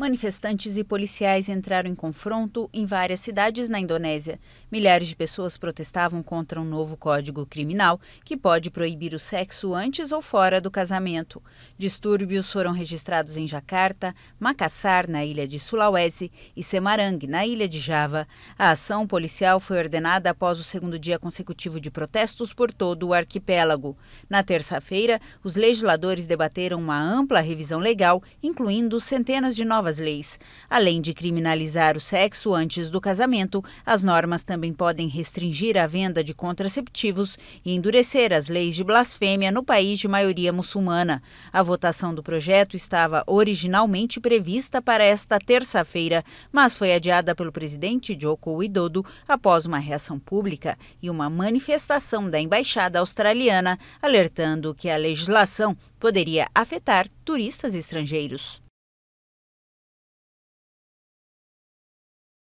Manifestantes e policiais entraram em confronto em várias cidades na Indonésia. Milhares de pessoas protestavam contra um novo código criminal que pode proibir o sexo antes ou fora do casamento. Distúrbios foram registrados em Jakarta, Macassar, na ilha de Sulawesi, e Semarang, na ilha de Java. A ação policial foi ordenada após o segundo dia consecutivo de protestos por todo o arquipélago. Na terça-feira, os legisladores debateram uma ampla revisão legal, incluindo centenas de novas novas leis. Além de criminalizar o sexo antes do casamento, as normas também podem restringir a venda de contraceptivos e endurecer as leis de blasfêmia no país de maioria muçulmana. A votação do projeto estava originalmente prevista para esta terça-feira, mas foi adiada pelo presidente Joko Widodo após uma reação pública e uma manifestação da embaixada australiana alertando que a legislação poderia afetar turistas estrangeiros.